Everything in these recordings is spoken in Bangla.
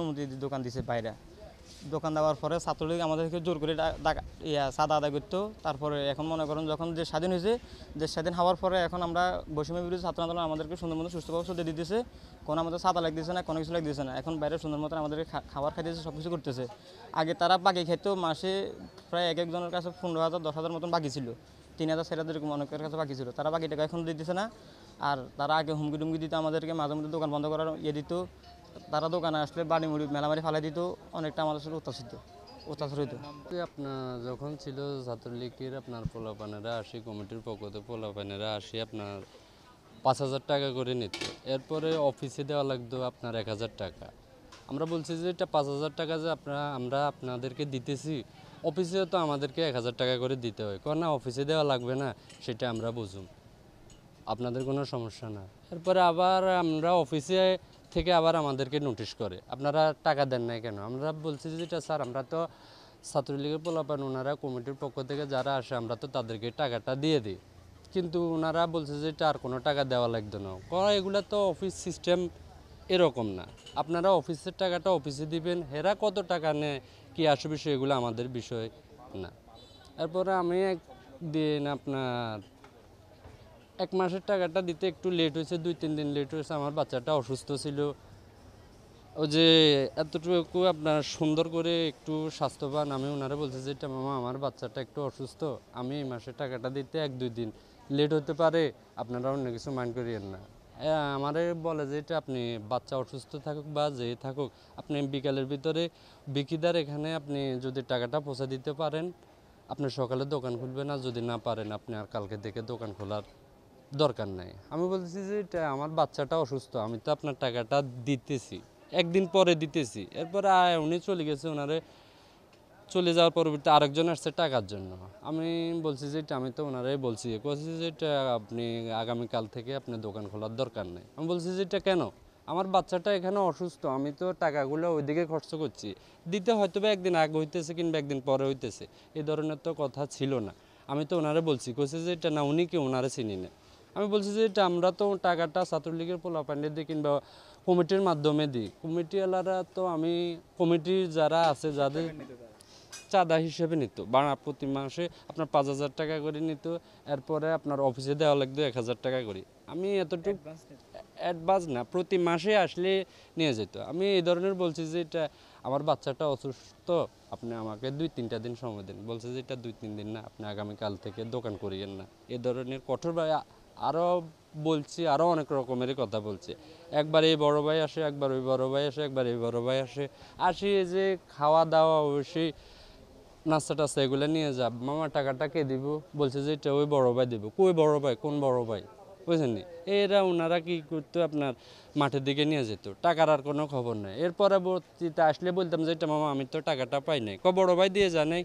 অনুমতি দোকান দিছে বাইরে দোকান দেওয়ার পরে ছাত্রলীগ আমাদেরকে জোর করে ইয়া সাদা আদায় করতো তারপরে এখন মনে করেন যখন দেশ স্বাধীন হয়েছে দেশ স্বাধীন হওয়ার পরে এখন আমরা বৈষম্য বিরুদ্ধে ছাত্র আন্দোলন আমাদেরকে সুন্দর মতো সুস্থভাবে চলতে দিতেছে কোনো আমাদের সাদা লাগতেছে না কোনো কিছু লাগতেছে না এখন বাইরে সুন্দর মতো আমাদেরকে খাবার খাইতেছে সব কিছু করতেছে আগে তারা বাকি খেতেও মাসে প্রায় এক একজনের কাছে পনেরো হাজার দশ হাজার মতন বাকি ছিল তিন হাজার চার হাজার অনেকের কাছে বাকি ছিল তারা বাকি টাকা এখন দিতেছে না আর তারা আগে হুমকি টুমকি দিত আমাদেরকে মাঝে মধ্যে দোকান বন্ধ করার ইয়ে দিত তারা দোকানে আসলে বাড়ি মুড়ি মেলামারি ফালাই দিত অনেকটা আমাদের সাথে অত্যাচিত অত্যাচার হইত আপনার যখন ছিল ছাত্রলীগের আপনার পোলাপানেরা আসি কমিটির পক্ষতে পোলাপানেরা আসি আপনার পাঁচ হাজার টাকা করে নিত এরপরে অফিসে দেওয়া লাগতো আপনার এক হাজার টাকা আমরা বলছি যে এটা পাঁচ হাজার টাকা যে আপনার আমরা আপনাদেরকে দিতেছি অফিসে তো আমাদেরকে এক হাজার টাকা করে দিতে হয় কারণ না অফিসে দেওয়া লাগবে না সেটা আমরা বুঝুম আপনাদের কোনো সমস্যা না এরপরে আবার আমরা অফিসে থেকে আবার আমাদেরকে নোটিশ করে আপনারা টাকা দেন না কেন আমরা বলছি যেটা স্যার আমরা তো ছাত্রলীগের পোলাপান ওনারা কমিটির পক্ষ থেকে যারা আসে আমরা তো তাদেরকে টাকাটা দিয়ে দিই কিন্তু ওনারা বলছে যে আর কোনো টাকা দেওয়া লাগতো না কারণ এগুলো তো অফিস সিস্টেম এরকম না আপনারা অফিসের টাকাটা অফিসে দিবেন হেরা কত টাকা নেয় কি আসবে সেগুলো আমাদের বিষয় না তারপরে আমি একদিন আপনার এক মাসের টাকাটা দিতে একটু লেট হয়েছে দুই তিন দিন লেট হয়েছে আমার বাচ্চাটা অসুস্থ ছিল ও যে এতটুকু আপনার সুন্দর করে একটু স্বাস্থ্যবান আমি ওনারা বলছে যে এটা মামা আমার বাচ্চাটা একটু অসুস্থ আমি এই মাসের টাকাটা দিতে এক দুই দিন লেট হতে পারে আপনারা অন্য কিছু মাইন্ড করিয়েন না আমারে বলে যে এটা আপনি বাচ্চা অসুস্থ থাকুক বা যে থাকুক আপনি বিকালের ভিতরে বিকিদার এখানে আপনি যদি টাকাটা পৌঁছে দিতে পারেন আপনি সকালে দোকান খুলবেন আর যদি না পারেন আপনি আর কালকে দেখে দোকান খোলার দরকার নাই আমি বলতেছি যে এটা আমার বাচ্চাটা অসুস্থ আমি তো আপনার টাকাটা দিতেছি একদিন পরে দিতেছি এরপরে উনি চলে গেছে ওনারে চলে যাওয়ার পরবর্তী আরেকজন আসছে টাকার জন্য আমি বলছি যে এটা আমি তো ওনারে বলছি বলছি যে এটা আপনি আগামীকাল থেকে আপনার দোকান খোলার দরকার নেই আমি বলছি যে এটা কেন আমার বাচ্চাটা এখানে অসুস্থ আমি তো টাকাগুলো ওইদিকে খরচ করছি দিতে হয়তো বা একদিন আগে হইতেছে কিংবা একদিন পরে হইতেছে এই ধরনের তো কথা ছিল না আমি তো ওনারে বলছি কইছে যে এটা না উনি কি ওনারে চিনি না আমি বলছি যে এটা আমরা তো টাকাটা ছাত্রলীগের পোলাপান্ডে দিই কিংবা কমিটির মাধ্যমে দিই কমিটিওয়ালারা তো আমি কমিটির যারা আছে যাদের চাঁদা হিসেবে নিত বাড়া প্রতি মাসে আপনার পাঁচ হাজার টাকা করে নিত এরপরে আপনার অফিসে দেওয়া লাগতো এক হাজার টাকা করে আমি এতটুকু অ্যাডভান্স না প্রতি মাসে আসলে নিয়ে যেত আমি এই ধরনের বলছি যে এটা আমার বাচ্চাটা অসুস্থ আপনি আমাকে দুই তিনটা দিন সময় দিন বলছে যে এটা দুই তিন দিন না আপনি আগামীকাল থেকে দোকান করিয়েন না এ ধরনের কঠোরভাবে আরও বলছি আরও অনেক রকমেরই কথা বলছি একবার এই বড় ভাই আসে একবার ওই বড় ভাই আসে একবার এই বড় ভাই আসে আসি যে খাওয়া দাওয়া অবশ্যই নাস্তা টাস্তা এগুলো নিয়ে যাব মামা টাকাটা কে দিব বলছে যে এটা ওই বড় ভাই দিব কই বড় ভাই কোন বড় ভাই বুঝলেন এরা ওনারা কি করতো আপনার মাঠের দিকে নিয়ে যেত টাকার আর কোনো খবর নাই এর পরবর্তীতে আসলে বলতাম যে এটা মামা আমি তো টাকাটা পাই নাই ক বড় ভাই দিয়ে যায় নাই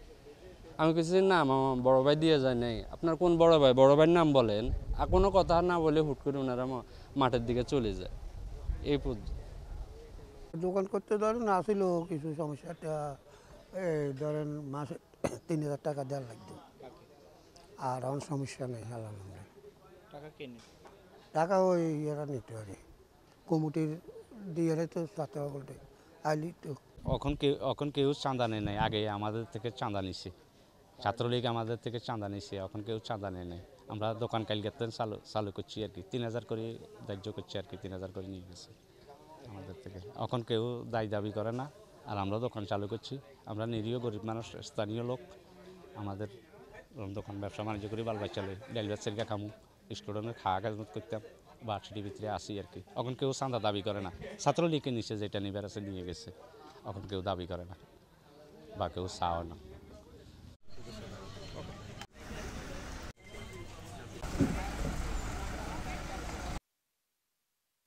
আমি কিছু না মামা বড় ভাই দিয়ে যায় নাই আপনার কোন বড় ভাই বড় ভাইয়ের নাম বলেন আর কোনো কথা না বলে হুট করে ওনারা মাঠের দিকে চলে যায় এই পর্যন্ত দোকান করতে ধরেন আসিল কিছু সমস্যাটা ধরেন মাসে তিন হাজার টাকা দেওয়া লাগতো আর আমার সমস্যা নেই হালাল আমরা টাকা ওই ইয়েরা নিতে পারে কমিটির দিয়ে তো সাথে বলতে আইলি তো এখন কেউ এখন কেউ চাঁদা নেয় নাই আগে আমাদের থেকে চাঁদা নিছে ছাত্রলীগ আমাদের থেকে চাঁদা নিছে এখন কেউ চাঁদা নেয় নাই আমরা দোকান কালকে চালু চালু করছি আর কি তিন হাজার করে দাহ্য করছি আর কি তিন হাজার করে নিয়ে গেছে আমাদের থেকে এখন কেউ দায় দাবি করে না আর আমরা দোকান চালু করছি আমরা নিরীহ গরিব মানুষ স্থানীয় লোক আমাদের দোকান ব্যবসা বাণিজ্য করে বালবাই চালে ডাল বাচ্চারিকা কামু স্টুডেন্টের খাওয়া খেজমত করতাম বা ভিতরে আসি আর কি এখন কেউ চাঁদা দাবি করে না ছাত্রলীগকে নিচে যেটা নিবার আছে নিয়ে গেছে এখন কেউ দাবি করে না বা কেউ চাওয়া না